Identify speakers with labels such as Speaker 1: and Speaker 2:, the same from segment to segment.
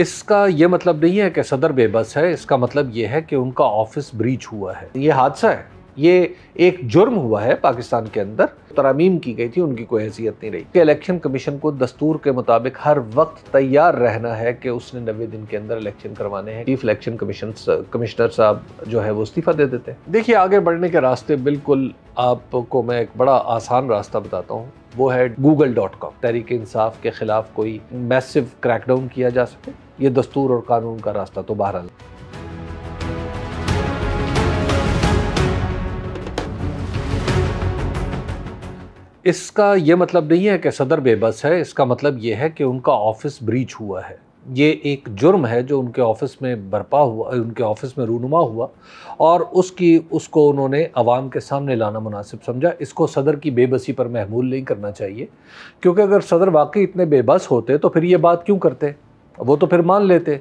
Speaker 1: इसका ये मतलब नहीं है कि सदर बेबस है इसका मतलब ये है कि उनका ऑफिस ब्रीच हुआ है ये हादसा है ये एक जुर्म हुआ है पाकिस्तान के अंदर तरामीम की गई थी उनकी कोई हैसियत नहीं रही इलेक्शन कमीशन को दस्तूर के मुताबिक हर वक्त तैयार रहना है कि उसने नबे दिन के अंदर इलेक्शन करवाने हैं चीफ इलेक्शन कमीशन कमिश्नर साहब जो है वो इस्तीफा दे देते हैं देखिए आगे बढ़ने के रास्ते बिल्कुल आपको मैं एक बड़ा आसान रास्ता बताता हूँ वो है Google dot com Tehreek Insaf के खिलाफ कोई मैसिव क्रैकडाउन किया जा सके ये दस्तूर और कानून का रास्ता तो बहरहाल इसका यह मतलब नहीं है कि सदर बेबस है इसका मतलब यह है कि उनका ऑफिस ब्रीच हुआ है ये एक जुर्म है जो उनके ऑफिस में बरपा हुआ उनके ऑफिस में रूनुमा हुआ और उसकी उसको उन्होंने अवाम के सामने लाना मुनासिब समझा इसको सदर की बेबसी पर महमूल नहीं करना चाहिए क्योंकि अगर सदर वाकई इतने बेबस होते तो फिर ये बात क्यों करते वो तो फिर मान लेते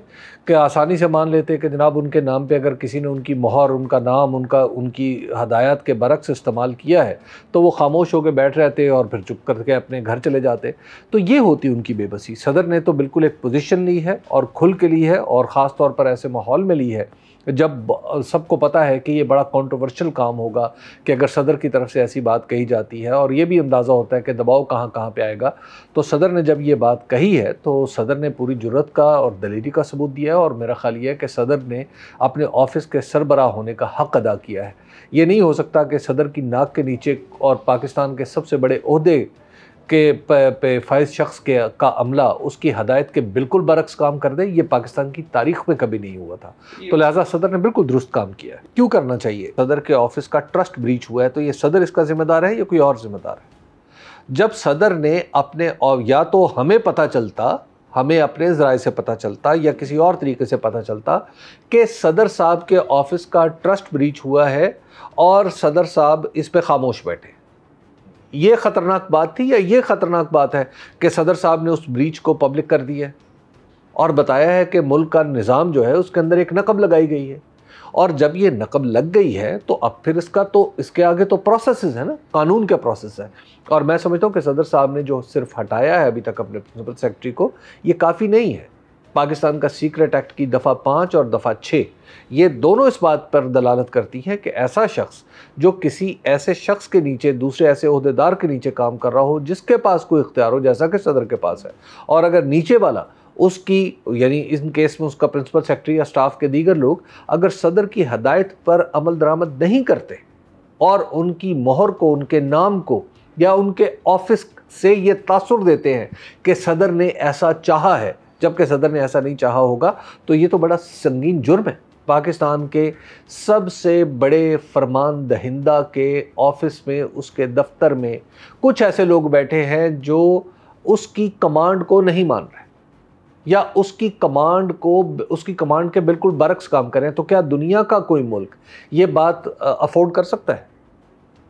Speaker 1: कि आसानी से मान लेते कि जनाब उनके नाम पे अगर किसी ने उनकी मोहर उनका नाम उनका उनकी हदायत के बरक्स इस्तेमाल किया है तो वो खामोश होकर बैठ रहते और फिर चुप करके अपने घर चले जाते तो ये होती उनकी बेबसी सदर ने तो बिल्कुल एक पोजीशन ली है और खुल के ली है और ख़ास तौर पर ऐसे माहौल में ली है जब सबको पता है कि ये बड़ा कॉन्ट्रोवर्शल काम होगा कि अगर सदर की तरफ से ऐसी बात कही जाती है और ये भी अंदाज़ा होता है कि दबाव कहाँ कहाँ पे आएगा तो सदर ने जब ये बात कही है तो सदर ने पूरी जरूरत का और दलेरी का सबूत दिया है और मेरा ख्याल ये है कि सदर ने अपने ऑफिस के सरबरा होने का हक अदा किया है ये नहीं हो सकता कि सदर की नाक के नीचे और पाकिस्तान के सबसे बड़े अहदे के पे फायज शख्स के का अमला उसकी हदायत के बिल्कुल बरक्स काम कर दे ये पाकिस्तान की तारीख में कभी नहीं हुआ था तो लिहाजा सदर ने बिल्कुल दुरुस्त काम किया है क्यों करना चाहिए सदर के ऑफिस का ट्रस्ट ब्रीच हुआ है तो ये सदर इसका जिम्मेदार है या कोई और जिम्मेदार है जब सदर ने अपने या तो हमें पता चलता हमें अपने ज़राए से पता चलता या किसी और तरीके से पता चलता कि सदर साहब के ऑफिस का ट्रस्ट ब्रीच हुआ है और सदर साहब इस पर खामोश बैठे ये ख़तरनाक बात थी या ये ख़तरनाक बात है कि सदर साहब ने उस ब्रीच को पब्लिक कर दिया है और बताया है कि मुल्क का निज़ाम जो है उसके अंदर एक नकब लगाई गई है और जब ये नकब लग गई है तो अब फिर इसका तो इसके आगे तो प्रोसेस है ना कानून के प्रोसेस है और मैं समझता हूँ कि सदर साहब ने जो सिर्फ हटाया है अभी तक अपने प्रिंसिपल सेक्रेटरी को ये काफ़ी नहीं है पाकिस्तान का सीक्रेट एक्ट की दफ़ा पाँच और दफ़ा छः ये दोनों इस बात पर दलालत करती है कि ऐसा शख्स जो किसी ऐसे शख्स के नीचे दूसरे ऐसे अहदेदार के नीचे काम कर रहा हो जिसके पास कोई इख्तियार हो जैसा कि सदर के पास है और अगर नीचे वाला उसकी यानी इन केस में उसका प्रिंसिपल सेक्रेटरी या स्टाफ के दीगर लोग अगर सदर की हदायत पर अमल दरामद नहीं करते और उनकी मोहर को उनके नाम को या उनके ऑफिस से ये तासुर देते हैं कि सदर ने ऐसा चाहा है जबकि सदर ने ऐसा नहीं चाहा होगा तो ये तो बड़ा संगीन जुर्म है पाकिस्तान के सबसे बड़े फरमान दहिंदा के ऑफिस में उसके दफ्तर में कुछ ऐसे लोग बैठे हैं जो उसकी कमांड को नहीं मान रहे या उसकी कमांड को उसकी कमांड के बिल्कुल बरक्स काम करें तो क्या दुनिया का कोई मुल्क ये बात अफोर्ड कर सकता है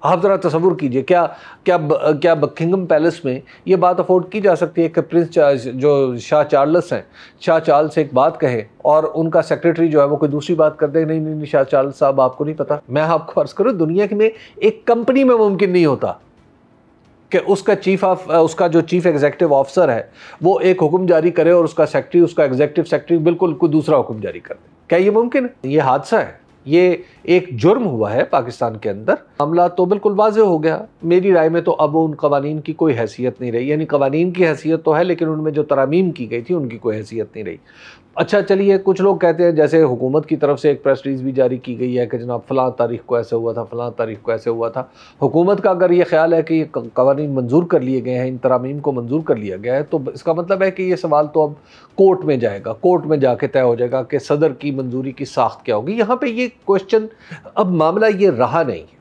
Speaker 1: आप ज़रा तस्वुर कीजिए क्या क्या क्या बकिंगम पैलेस में ये बात अफोर्ड की जा सकती है कि प्रिंस जो शाह चार्ल्स हैं शाह चार्ल्स एक बात कहे और उनका सेक्रेटरी जो है वो कोई दूसरी बात कर दे नहीं नहीं, शाह चार्ल्स साहब आपको नहीं पता मैं आपको अर्ज़ करूँ दुनिया में एक कंपनी में मुमकिन नहीं होता कि उसका चीफ ऑफ उसका जो चीफ एग्जेक्टिव ऑफिसर है वो एक हुक्म जारी करे और उसका सेक्रेटरी उसका एग्जेक्टिव सेक्रेटरी बिल्कुल कोई दूसरा हुक्म जारी कर दे क्या ये मुमकिन है ये हादसा है ये एक जुर्म हुआ है पाकिस्तान के अंदर मामला तो बिल्कुल वाज हो गया मेरी राय में तो अब उन कवानीन की कोई हैसियत नहीं रही यानी कवानीन की हैसियत तो है लेकिन उनमें जो तरामीम की गई थी उनकी कोई हैसियत नहीं रही अच्छा चलिए कुछ लोग कहते हैं जैसे हुकूमत की तरफ से एक प्रेस रिलीज भी जारी की गई है कि जनाब फ़लाँ तारीख को ऐसे हुआ था फ़लाँ तारीख को ऐसे हुआ था हुकूमत का अगर ये ख्याल है कि ये कवानीन मंजूर कर लिए गए हैं इन तरामीम को मंजूर कर लिया गया है तो इसका मतलब है कि ये सवाल तो अब कोर्ट में जाएगा कोर्ट में जाके तय हो जाएगा कि सदर की मंजूरी की साख्त क्या होगी यहाँ पर ये क्वेश्चन अब मामला ये रहा नहीं है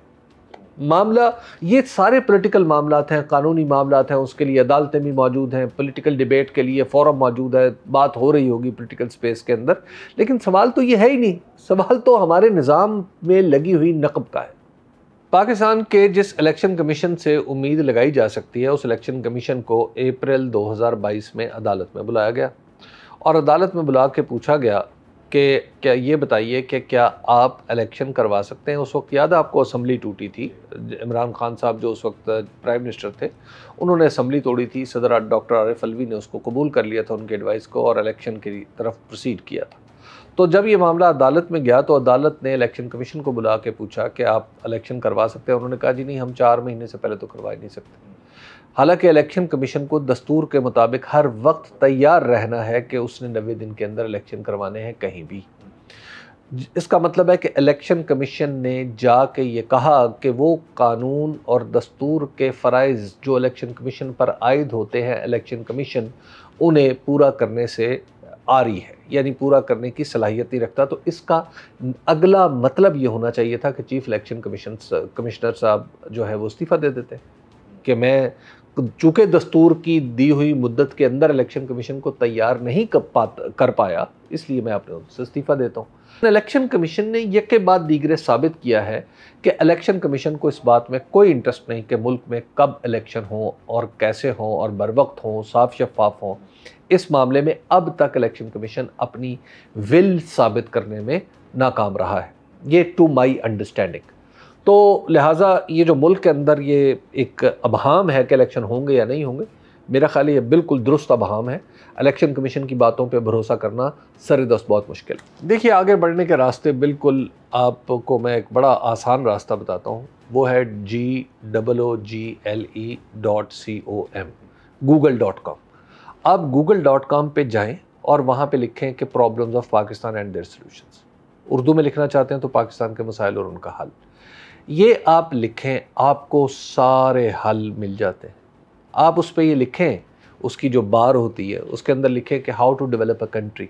Speaker 1: मामला ये सारे पॉलिटिकल मामला हैं कानूनी मामला हैं उसके लिए अदालतें भी मौजूद हैं पॉलिटिकल डिबेट के लिए फॉरम मौजूद है बात हो रही होगी पॉलिटिकल स्पेस के अंदर लेकिन सवाल तो ये है ही नहीं सवाल तो हमारे निज़ाम में लगी हुई नकब का है पाकिस्तान के जिस इलेक्शन कमीशन से उम्मीद लगाई जा सकती है उस इलेक्शन कमीशन को अप्रैल 2022 में अदालत में बुलाया गया और अदालत में बुला के पूछा गया कि क्या ये बताइए कि क्या आप इलेक्शन करवा सकते हैं उस वक्त याद आपको असम्बली टूटी थी इमरान खान साहब जो उस वक्त प्राइम मिनिस्टर थे उन्होंने असम्बली तोड़ी थी सदर डॉक्टर आरिफ अलवी ने उसको कबूल कर लिया था उनके एडवाइस को और इलेक्शन की तरफ प्रोसीड किया था तो जब ये मामला अदालत में गया तो अदालत ने इलेक्शन कमीशन को बुला के पूछा कि आप इलेक्शन करवा सकते हैं उन्होंने कहा जी नहीं हम चार महीने से पहले तो करवा ही नहीं सकते हालांकि इलेक्शन कमीशन को दस्तूर के मुताबिक हर वक्त तैयार रहना है कि उसने नबे दिन के अंदर इलेक्शन करवाने हैं कहीं भी इसका मतलब है कि इलेक्शन कमीशन ने जाके ये कहा कि वो कानून और दस्तूर के फ़रज़ जो इलेक्शन कमीशन पर आयद होते हैं इलेक्शन कमीशन उन्हें पूरा करने से आ रही है यानी पूरा करने की सलाहियत नहीं रखता तो इसका अगला मतलब ये होना चाहिए था कि चीफ़ इलेक्शन कमीशन कमिश्नर साहब जो है वो इस्तीफ़ा दे देते कि मैं चूँकि दस्तूर की दी हुई मुद्दत के अंदर इलेक्शन कमीशन को तैयार नहीं कर पा कर पाया इसलिए मैं अपने उनसे इस्तीफ़ा देता हूँ इलेक्शन कमीशन ने यके बाद दीगरे साबित किया है कि इलेक्शन कमीशन को इस बात में कोई इंटरेस्ट नहीं कि मुल्क में कब इलेक्शन हो और कैसे हों और बर वक्त हों साफ शफाफ हों इस मामले में अब तक इलेक्शन कमीशन अपनी विल साबित करने में नाकाम रहा है ये टू माई अंडरस्टैंडिंग तो लिहाजा ये जो मुल्क के अंदर ये एक अबहम है कि इलेक्शन होंगे या नहीं होंगे मेरा ख्याल ये बिल्कुल दुरुस्त अबहम है इलेक्शन कमीशन की बातों पे भरोसा करना सर दस्त बहुत मुश्किल देखिए आगे बढ़ने के रास्ते बिल्कुल आपको मैं एक बड़ा आसान रास्ता बताता हूँ वो है G double O G L E dot C O M Google dot com आप गूगल डॉट कॉम पर जाएँ और वहाँ पर लिखें कि problems of Pakistan and their solution Urdu में लिखना चाहते हैं तो पाकिस्तान के मसाइल और उनका हल ये आप लिखें आपको सारे हल मिल जाते हैं आप उस पर ये लिखें उसकी जो बार होती है उसके अंदर लिखें कि how to develop a country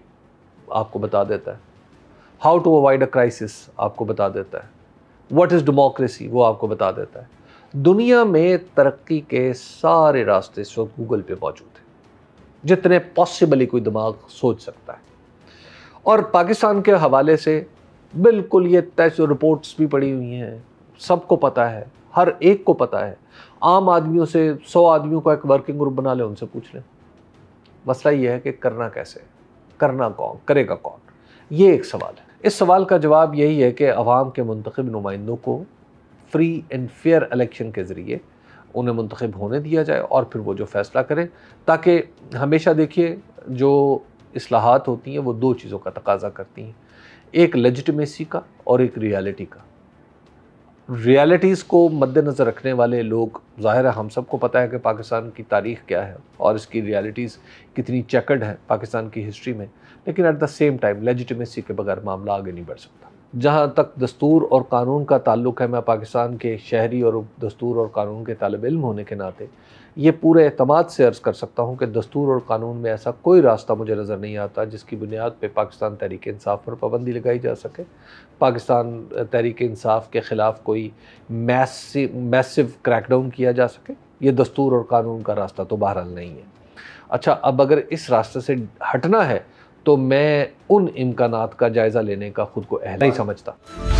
Speaker 1: आपको बता देता है how to avoid a crisis आपको बता देता है वट इज़ डेमोक्रेसी वो आपको बता देता है दुनिया में तरक्की के सारे रास्ते इस वक्त गूगल पे मौजूद हैं जितने पॉसिबली कोई दिमाग सोच सकता है और पाकिस्तान के हवाले से बिल्कुल ये तय रिपोर्ट्स भी पड़ी हुई हैं सबको पता है हर एक को पता है आम आदमियों से सौ आदमियों का एक वर्किंग ग्रुप बना लें उनसे पूछ लें मसला यह है कि करना कैसे करना कौन करेगा कौन ये एक सवाल है इस सवाल का जवाब यही है कि अवाम के मंतखब नुमाइंदों को फ्री एंड फेयर इलेक्शन के ज़रिए उन्हें मंतखब होने दिया जाए और फिर वो जो फ़ैसला करें ताकि हमेशा देखिए जो असलाहत होती हैं वो दो चीज़ों का तकाजा करती हैं एक लजटमेसी का और एक रियलिटी का रियलिटीज़ को मद्देनज़र रखने वाले लोग ज़ाहिर है हम सबको पता है कि पाकिस्तान की तारीख क्या है और इसकी रियलिटीज़ कितनी चकड है पाकिस्तान की हिस्ट्री में लेकिन at the same time legitimacy के बगैर मामला आगे नहीं बढ़ सकता जहाँ तक दस्तूर और कानून का ताल्लुक है मैं पाकिस्तान के शहरी और दस्तूर और कानून के तालब इल्म होने के नाते ये पूरे अहतमाद से अर्ज़ कर सकता हूँ कि दस्तूर और कानून में ऐसा कोई रास्ता मुझे नज़र नहीं आता जिसकी बुनियाद पर पाकिस्तान तहरीक इंसाफ पर पाबंदी लगाई जा सके पाकिस्तान तहरीक इंसाफ के ख़िलाफ़ कोई मैसिव मैसिव क्रैकडाउन किया जा सके ये दस्तूर और कानून का रास्ता तो बहरहाल नहीं है अच्छा अब अगर इस रास्ते से हटना है तो मैं उन इम्कान का जायज़ा लेने का ख़ुद को अहल नहीं समझता